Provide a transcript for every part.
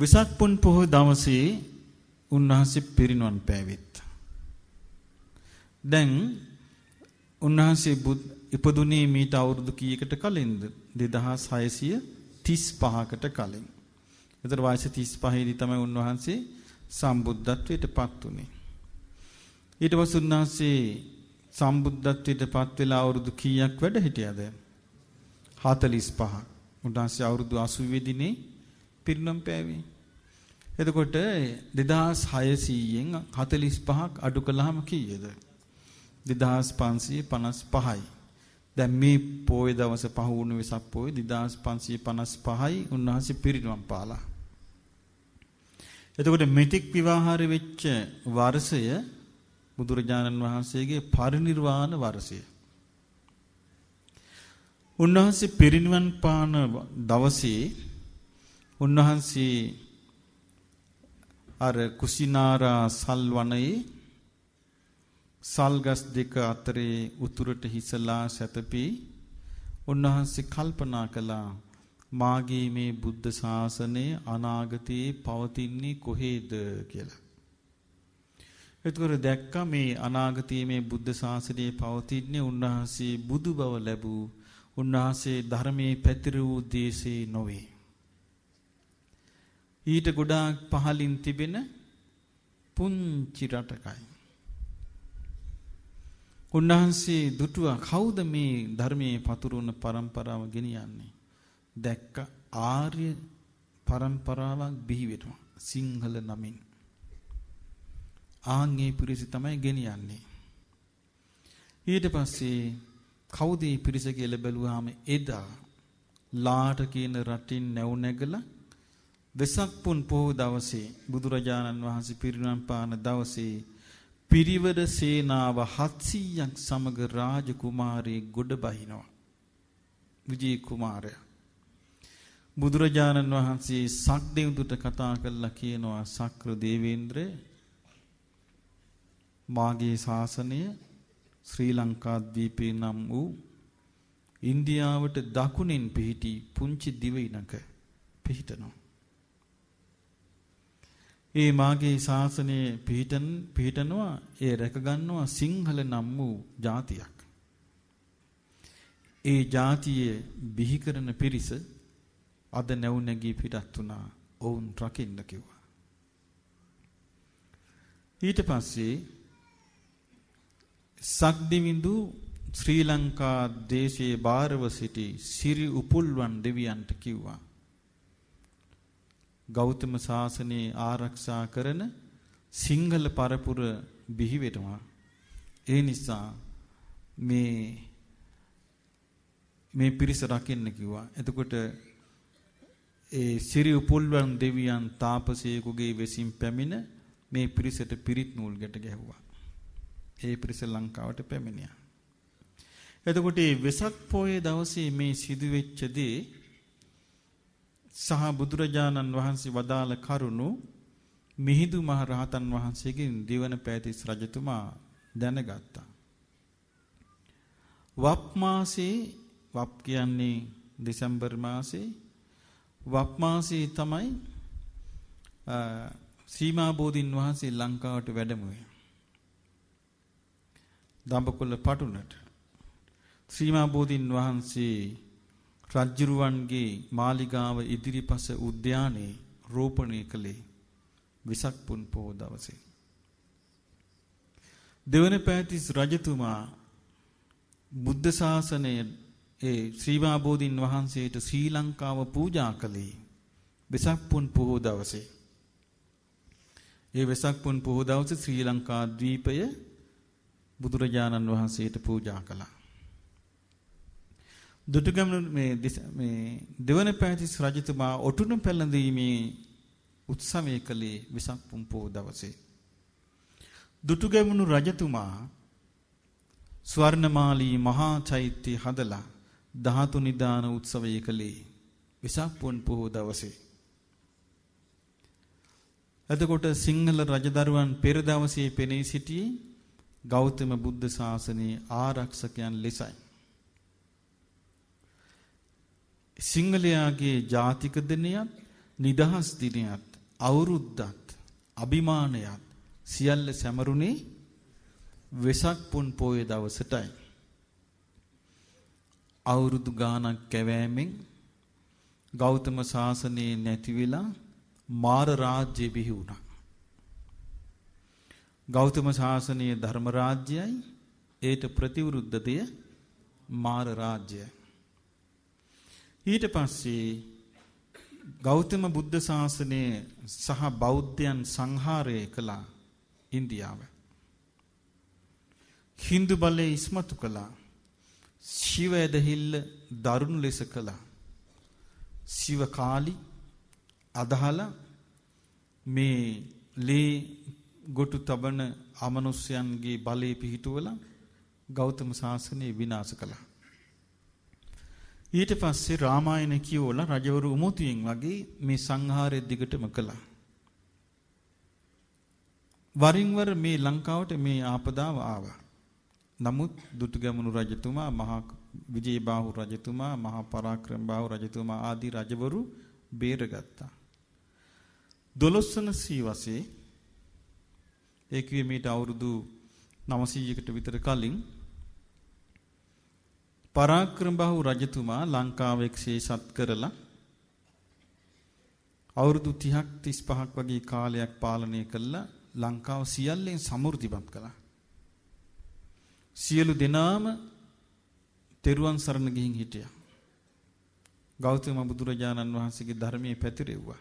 විසක් පුන් පොහොය දවසේ උන්වහන්සේ පිරිනොන් පෑවෙත්. දැන් උන්වහන්සේ ඉපදුනේ මීට අවුරුදු කීයකට කලින්ද? 2635කට කලින්. එතකොට වයස 35 දී තමයි උන්වහන්සේ සම්බුද්ධත්වයට පත් වුනේ. ඊට පස්සේ උන්වහන්සේ සම්බුද්ධත්වයට පත් වෙලා අවුරුදු කීයක් වැඩ හිටියද? 45. උන්වහන්සේ අවුරුදු 80 දිනේ පිරිනම් පෑවේ. එතකොට 2600න් 45ක් අඩු කළාම කීයද? 2555යි. දැන් මේ පොයේ දවස පහ වුණු වෙසක් පොයේ 2555යි උන්වහන්සේ පිරිනම් පාලා. එතකොට මෙතික් විවාහාර වෙච්ච වර්ෂය බුදුරජාණන් වහන්සේගේ පරිනිර්වාණ වර්ෂය. උන්වහන්සේ පිරිනිවන් පාන දවසේ උන්වහන්සේ අර කුසිනාරා සල් වනයේ සල්ගස් දෙක අතරේ උතුරට හිසලා සැතපී උන්වහන්සේ කල්පනා කළා මාගේ මේ බුද්ධ ශාසනය අනාගතයේ පවතින්නේ කොහේද කියලා. එතකොට දැක්කා මේ අනාගතයේ මේ බුද්ධ ශාසනය පවතින්නේ උන්වහන්සේ බුදු බව ලැබූ උන්වහන්සේ ධර්මයේ පැතිර වූ දේශේ නොවේ. ඊට ගොඩාක් පහලින් තිබෙන පුංචි රටකයි. උන්වහන්සේ දුටුවා කවුද මේ ධර්මයේ පතුරුන પરම්පරාව ගෙනියන්නේ? දැක්ක ආර්ය પરම්පරාවක් බිහි වෙනවා. සිංහල නමින්. ආන්ගේ පිරිස තමයි ගෙනියන්නේ. ඊට පස්සේ කවුද පිරිස කියලා බැලුවාම එදා ලාට කියන රටින් නැව නැගලා වෙසක් පුන් පොහොව දවසේ බුදුරජාණන් වහන්සේ පිරිනම් පාන දවසේ පිරිවර සේනාව 700ක් සමග රාජකුමාරී ගොඩ බහිනවා. විජේ කුමාරයා. බුදුරජාණන් වහන්සේ සක්දෙවිඳුට කතා කළා කියනවා සක්‍ර දේවේන්ද්‍ර මාගේ ශාසනය ශ්‍රී ලංකාද්වීපේ නම් වූ ඉන්දියාවට දකුණින් පිහිටි පුංචි දිවයිනක පිහිටනවා. ඒ මාගේ ශාසනයේ පිහිටන පිහිටනවා ඒ රැකගන්නවා සිංහල නම් වූ ජාතියක්. ඒ ජාතියේ බිහි කරන පිරිස අද නැවු නැගී පිටත් වුණා. ඔවුන් රකින්න කිව්වා. ඊට පස්සේ සක්දිවිඳු ශ්‍රී ලංකා දේශයේ බාරව සිටි සිරි උපුල්වන් දෙවියන්ට කිව්වා ගෞතම සාසනේ ආරක්ෂා කරන සිංහල පරපුර බිහි වෙනවා. ඒ නිසා මේ මේ පිරිස රකින්න කිව්වා. එතකොට ඒ සිරි උපුල්වන් දෙවියන් තාපසයෙකුගේ වෙසින් පැමිණ මේ පිරිසට පිරිත් නූල් ගැට ගැහුවා. ඒ පිරිස ලංකාවට පැමිණියා. එතකොට මේ වෙසක් පොයේ දවසේ මේ සිදුවෙච්ච දේ සහ බුදුරජාණන් වහන්සේ වදාළ කරුණු මිහිඳු මහ රහතන් වහන්සේගෙන් දෙවන පෑතිස් රජතුමා දැනගත්තා. වප් මාසේ වප් කියන්නේ දෙසැම්බර් මාසේ වප් මාසේ තමයි සීමා බෝධින් වහන්සේ ලංකාවට වැඩමුවේ. දඹකොළ පටුනට සීමා බෝධින් වහන්සේ රජ්ජුරුවන්ගේ මාලිගාව ඉදිරිපස උද්‍යානයේ රෝපණය කළේ විසක් පුන් පොහොව දවසේ. දෙවන පෑතිස් රජතුමා බුද්ධ ශාසනයේ ඒ ශ්‍රීවා බෝධින් වහන්සේට ශ්‍රී ලංකාව පූජා කළේ වෙසක් පුන් පොහොව දවසේ. ඒ වෙසක් පුන් පොහොව දවසේ ශ්‍රී ලංකා ද්වීපය බුදුරජාණන් වහන්සේට පූජා කළා. දුටුගැමුණු මේ මේ දෙවන පෑතිස් රජතුමා ඔටුනු පැලඳීමේ උත්සවය කළේ විසක් පුම්පෝ දවසේ. දුටුගැමුණු රජතුමා ස්වර්ණමාලී මහා චෛත්‍ය හදලා ධාතු නිදාන උත්සවය කළේ විසක් පුම්පෝ දවසේ. එතකොට සිංහල රජදරුවන් පෙර දවසේ පෙනී සිටියේ ගෞතම බුද්ධ ශාසනයේ ආරක්ෂකයන් ලෙසයි. සිංහලයාගේ ජාතික දිනයත් නිදහස් දිනයත් අවුරුද්දත් අභිමානයත් සියල්ල සැමරුනේ වෙසක් පුන් පෝය දවසටයි අවුරුදු ගාණක් කැවෑමෙන් ගෞතම සාසනයේ නැති වෙලා මාර රාජ්‍ය බිහි වුණා ගෞතම සාසනයේ ධර්ම රාජ්‍යයයි ඒට ප්‍රතිවිරුද්ධ දෙය මාර රාජ්‍යයයි ඊට පස්සේ ගෞතම බුද්ධ ශාසනය සහ බෞද්ධයන් සංහාරය කළා ඉන්දියාව. හින්දු බලය ඉස්මතු කළා. ශිව ඇදහිල්ල දරුණු ලෙස කළා. ශිව කාලි අදහලා මේ ලේ ගොටු තබන අමනුෂ්‍යයන්ගේ බලය පිහිටුවලා ගෞතම ශාසනය විනාශ කළා. ඊට පස්සේ රාමායන කියෝලා රජවරු උමුතුයෙන් වගේ මේ සංහාරය දිගටම කළා. වරින් වර මේ ලංකාවට මේ ආපදාව ආවා. නමුත් දුටුගැමුණු රජතුමා, මහා විජේබාහු රජතුමා, මහා පරාක්‍රමබාහු රජතුමා ආදී රජවරු බේරගත්තා. දොළොස්වන සීවසේ ඒ කියුවේ මීට අවුරුදු 900කට විතර කලින් පරාක්‍රමබාහු රජතුමා ලංකාව එක්සේසත් කරලා අවුරුදු 30ක් 35ක් වගේ කාලයක් පාලනය කළා ලංකාව සියල්ලෙන් සමෘද්ධිමත් කළා. සියලු දෙනාම තෙරුවන් සරණ ගිහින් හිටියා. ගෞතම බුදුරජාණන් වහන්සේගේ ධර්මයේ පැතිරෙව්වා.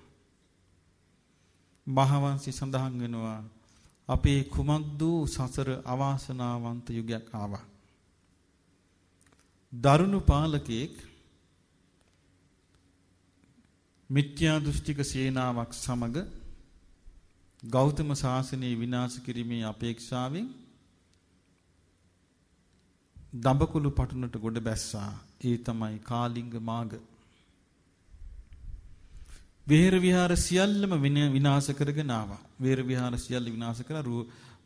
මහවංශي සඳහන් වෙනවා අපේ කුමද්දූ සසර අවාසනාවන්ත යුගයක් ආවා. දරුණු පාලකයෙක් මිත්‍යා දෘෂ්ටික සේනාවක් සමග ගෞතම සාසනය විනාශ කිරීමේ අපේක්ෂාවෙන් දඹකුළු පටුනට ගොඩ බැස්සා. ඒ තමයි කාලිංග මාග. විහෙර විහාර සියල්ලම විනාශ කරගෙන ආවා. විහෙර විහාර සියල්ල විනාශ කරලා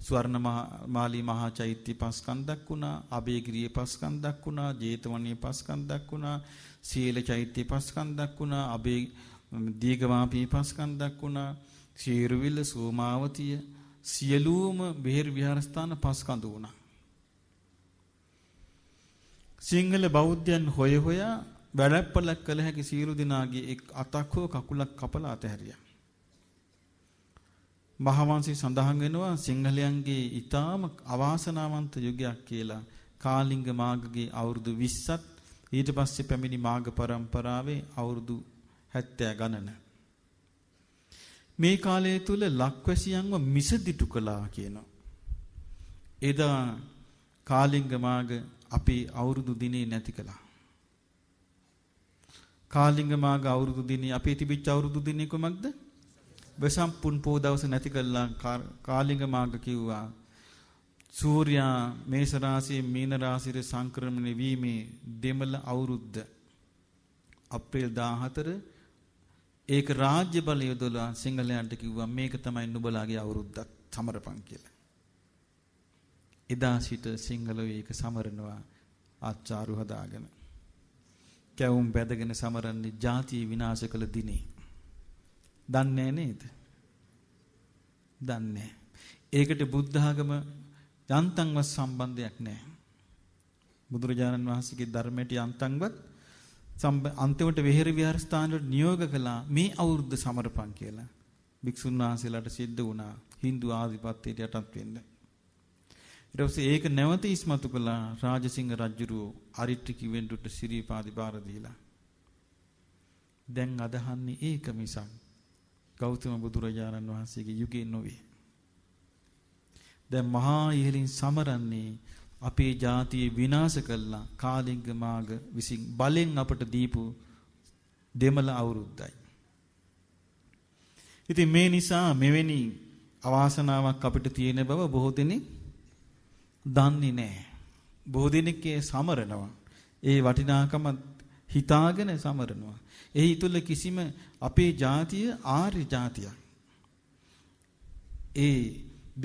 ස්වර්ණමාලී මහා චෛත්‍ය පස්කන්දක් වුණා, අබේගිරිය පස්කන්දක් වුණා, ජේතවනයේ පස්කන්දක් වුණා, සීල චෛත්‍ය පස්කන්දක් වුණා, අබේ දීගමාපී පස්කන්දක් වුණා, ශීරුවිල සෝමාවතිය සියලුම බෙහෙර විහාරස්ථාන පස්කන්ද වුණා. සිංහල බෞද්ධයන් හොය හොයා වැළැප්පලක් කළ හැකි සියලු දෙනාගේ එක් අතක් හෝ කකුලක් කපලා අතහැරියා. මහවංශي සඳහන් වෙනවා සිංහලයන්ගේ ඊටාම අවාසනාවන්ත යුගයක් කියලා. කාලිංග මාගගේ අවුරුදු 20ත් ඊට පස්සේ පැමිණි මාග પરම්පරාවේ අවුරුදු 70 ගණන. මේ කාලය තුල ලක්වැසියන්ව මිසදිටු කළා කියනවා. එදා කාලිංග මාග අපේ අවුරුදු දිනේ නැති කළා. කාලිංග මාග අවුරුදු දිනේ අපේ තිබිච්ච අවුරුදු දිනේ කොමක්ද? වෙසම්පුන් පෝ දවස නැති කළා කාලිංග මාර්ග කිව්වා. සූර්යා මේෂ රාශියේ මීන රාශියේ සංක්‍රමණය වීමේ දෙමළ අවුරුද්ද අප්‍රේල් 14 ඒක රාජ්‍ය බලය යොදලා සිංහලයන්ට කිව්වා මේක තමයි නුඹලාගේ අවුරුද්දක් සමරපන් කියලා. එදා සිට සිංහලෝ ඒක සමරනවා ආචාරු හදාගෙන. කැවුම් බැදගෙන සමරන්නේ ಜಾතිය විනාශ කළ දිනේ. දන්නේ නේද? දන්නේ ඒකට බුද්ධ ආගම යන්තම්වත් සම්බන්ධයක් නැහැ. බුදුරජාණන් වහන්සේගේ ධර්මයට යන්තම්වත් අන්තිමට වෙහෙර විහාරස්ථාන වල නියෝග කළා මේ අවුරුද්ද සමරපන් කියලා. භික්ෂුන් වහන්සේලාට සිද්ධ වුණා Hindu ආධිපත්‍යයට යටත් වෙන්න. ඊට පස්සේ ඒක නැවත ඉස්මතු කළා රාජසිංහ රජුරෝ අරිට්ටි කිවෙන්ඩුට සිරිපාදි බාර දීලා. දැන් අදහන්නේ ඒක මිසක් ගෞතම බුදුරජාණන් වහන්සේගේ යුගයේ නොවේ. දැන් මහා ඉහලින් සමරන්නේ අපේ ජාතිය විනාශ කළා කාලිංග මාග විසින් බලෙන් අපට දීපු දෙමළ අවුරුද්දයි. ඉතින් මේ නිසා මෙවැනි අවාසනාවක් අපිට තියෙන බව බොහෝ දෙනෙක් දන්නේ නැහැ. බොහෝ දෙනෙක් ඒ සමරනවා. ඒ වටිනාකම හිතාගෙන සමරනවා. එහි තුල කිසිම අපේ ජාතිය ආර්ය ජාතියක්. ඒ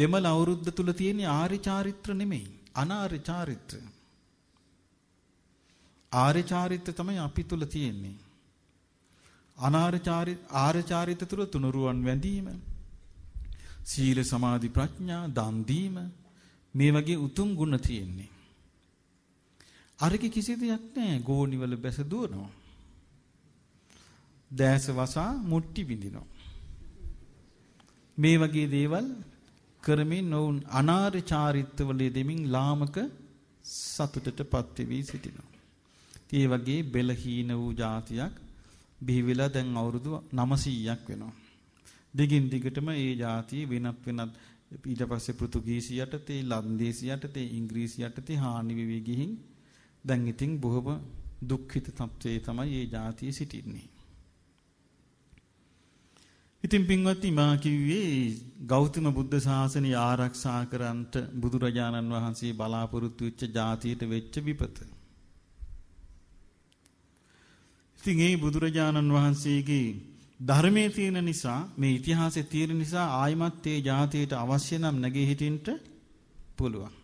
දෙමළ අවුරුද්ද තුල තියෙන ආර්ය චාරිත්‍ර නෙමෙයි අනාර්ය චාරිත්‍ර. ආර්ය චාරිත්‍ර තමයි අපි තුල තියෙන්නේ. අනාර්ය චාරිත්‍ර ආර්ය චාරිත්‍ර තුල තුනුරුවන් වැඳීම සීල සමාධි ප්‍රඥා දන් දීම මේ වගේ උතුම් ගුණ තියෙන්නේ. අරකේ කිසි දෙයක් නැහැ. ගෝණිවල බැස දුවනවා. දැස වසා මුට්ටි විඳිනවා. මේ වගේ දේවල් කරමින් ඔවුන් අනාර්ය චාරිත්‍රවල දෙමින් ලාමක සතුටටපත් වෙවි සිටිනවා. ඒ වගේ බෙලහීන වූ જાතියක් බිහි වෙලා දැන් අවුරුදු 900ක් වෙනවා. දිගින් දිගටම ඒ જાතිය වෙනත් වෙනත් ඊට පස්සේ පෘතුගීසි යටතේ, ලන්දේසි යටතේ, ඉංග්‍රීසි යටතේ හානි වෙවි ගිහින් දැන් ඉතින් බොහොම දුක්ඛිත තත්වයේ තමයි මේ જાතිය සිටින්නේ. ඉතින් පින්වත්නි මා කිව්වේ ගෞතම බුද්ධ ශාසනය ආරක්ෂා කරන්ට බුදුරජාණන් වහන්සේ බලාපොරොත්තු වෙච්ච જાතියට වෙච්ච විපත. ඉතින් මේ බුදුරජාණන් වහන්සේගේ ධර්මයේ තියෙන නිසා මේ ඉතිහාසයේ තියෙන නිසා ආයිමත් ඒ જાතියට අවශ්‍ය නම් නැගී හිටින්න පුළුවන්.